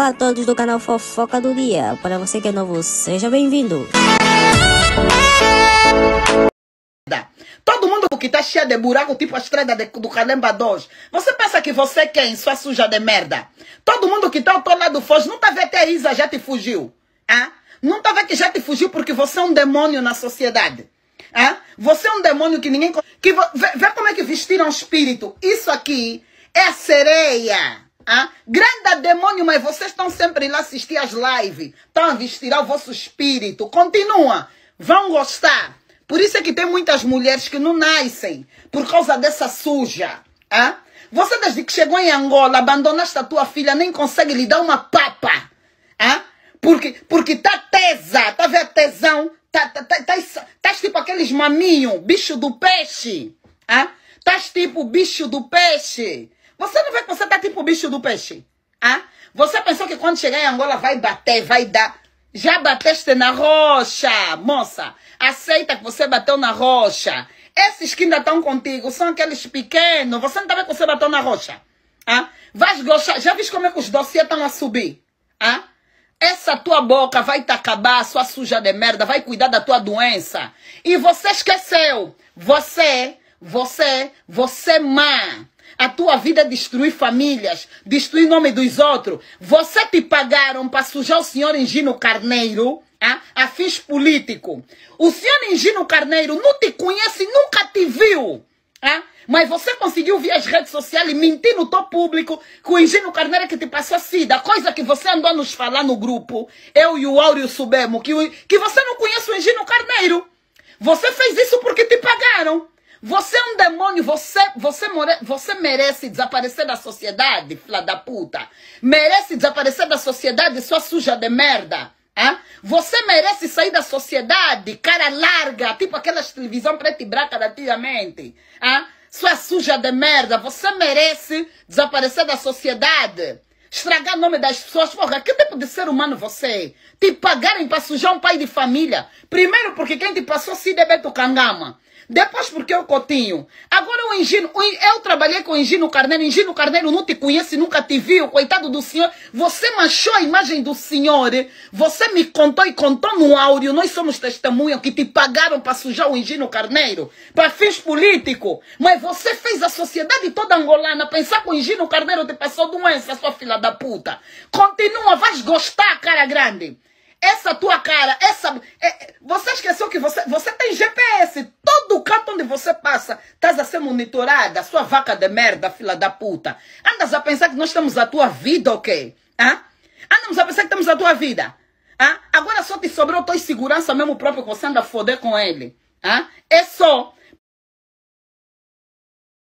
Olá a todos do canal Fofoca do Dia. Para você que é novo, seja bem-vindo. Todo mundo que tá cheio de buraco, tipo a estrada de, do Calemba 2. Você pensa que você é quem? Sua suja de merda. Todo mundo que tá ao teu lado foge. Não tá vendo que a Isa já te fugiu. Hein? Não tá vendo que já te fugiu porque você é um demônio na sociedade. Hein? Você é um demônio que ninguém... Que, vê, vê como é que vestiram o espírito. Isso aqui é sereia. Ah, grande demônio, mas vocês estão sempre lá assistir as lives. Estão a vestir o vosso espírito. Continua. Vão gostar. Por isso é que tem muitas mulheres que não nascem por causa dessa suja. Ah? Você desde que chegou em Angola, abandonaste a tua filha, nem consegue lhe dar uma papa. Ah? Porque, porque tá tesa, tá vendo tesão? Tá, tá, tá, tá, tá tipo aqueles maminhos, bicho do peixe. Ah? Tá tipo bicho do peixe. Você não vê que você tá tipo o bicho do peixe? Ah? Você pensou que quando chegar em Angola vai bater, vai dar. Já bateste na rocha, moça. Aceita que você bateu na rocha. Esses que ainda estão tá contigo são aqueles pequenos. Você não tá vendo que você bateu na rocha? Ah? Vais gostar. Já viste como é que os dossiês estão a subir? Ah? Essa tua boca vai te acabar, sua suja de merda, vai cuidar da tua doença. E você esqueceu. Você, você, você má. A tua vida é destruir famílias, destruir nome dos outros. Você te pagaram para sujar o senhor Engino Carneiro ah, a fins político. O senhor Engino Carneiro não te conhece, nunca te viu. Ah, mas você conseguiu via as redes sociais e mentir no teu público que o Engino Carneiro é que te passou a sida. Coisa que você andou a nos falar no grupo, eu e o Áureo Subemo, que, que você não conhece o Engino Carneiro. Você fez isso porque te pagaram. Você é um demônio, você, você, more, você merece desaparecer da sociedade, filha da puta. Merece desaparecer da sociedade, sua suja de merda. Hein? Você merece sair da sociedade, cara larga, tipo aquelas televisão preta e branca da antigamente. Hein? Sua suja de merda, você merece desaparecer da sociedade estragar o nome das pessoas. Porra, que tipo de ser humano você é? Te pagarem para sujar um pai de família. Primeiro porque quem te passou se deve Cangama. Depois porque eu Cotinho. Agora o Engino, eu trabalhei com o Engino Carneiro. Engino Carneiro não te conhece, nunca te viu, coitado do senhor. Você manchou a imagem do senhor. Você me contou e contou no áudio. Nós somos testemunha que te pagaram para sujar o Engino Carneiro. Para fins políticos. Mas você fez a sociedade toda angolana pensar que o Engino Carneiro te passou doença, sua filha da puta. Continua, vais gostar, cara grande. Essa tua cara, essa. É, você esqueceu que você, você tem GPS. Todo canto onde você passa, estás a ser monitorada, sua vaca de merda, fila da puta. Andas a pensar que nós estamos a tua vida, ok? Hã? Andamos a pensar que estamos a tua vida. Hã? Agora só te sobrou tua insegurança mesmo próprio que você anda a foder com ele. Hã? É só.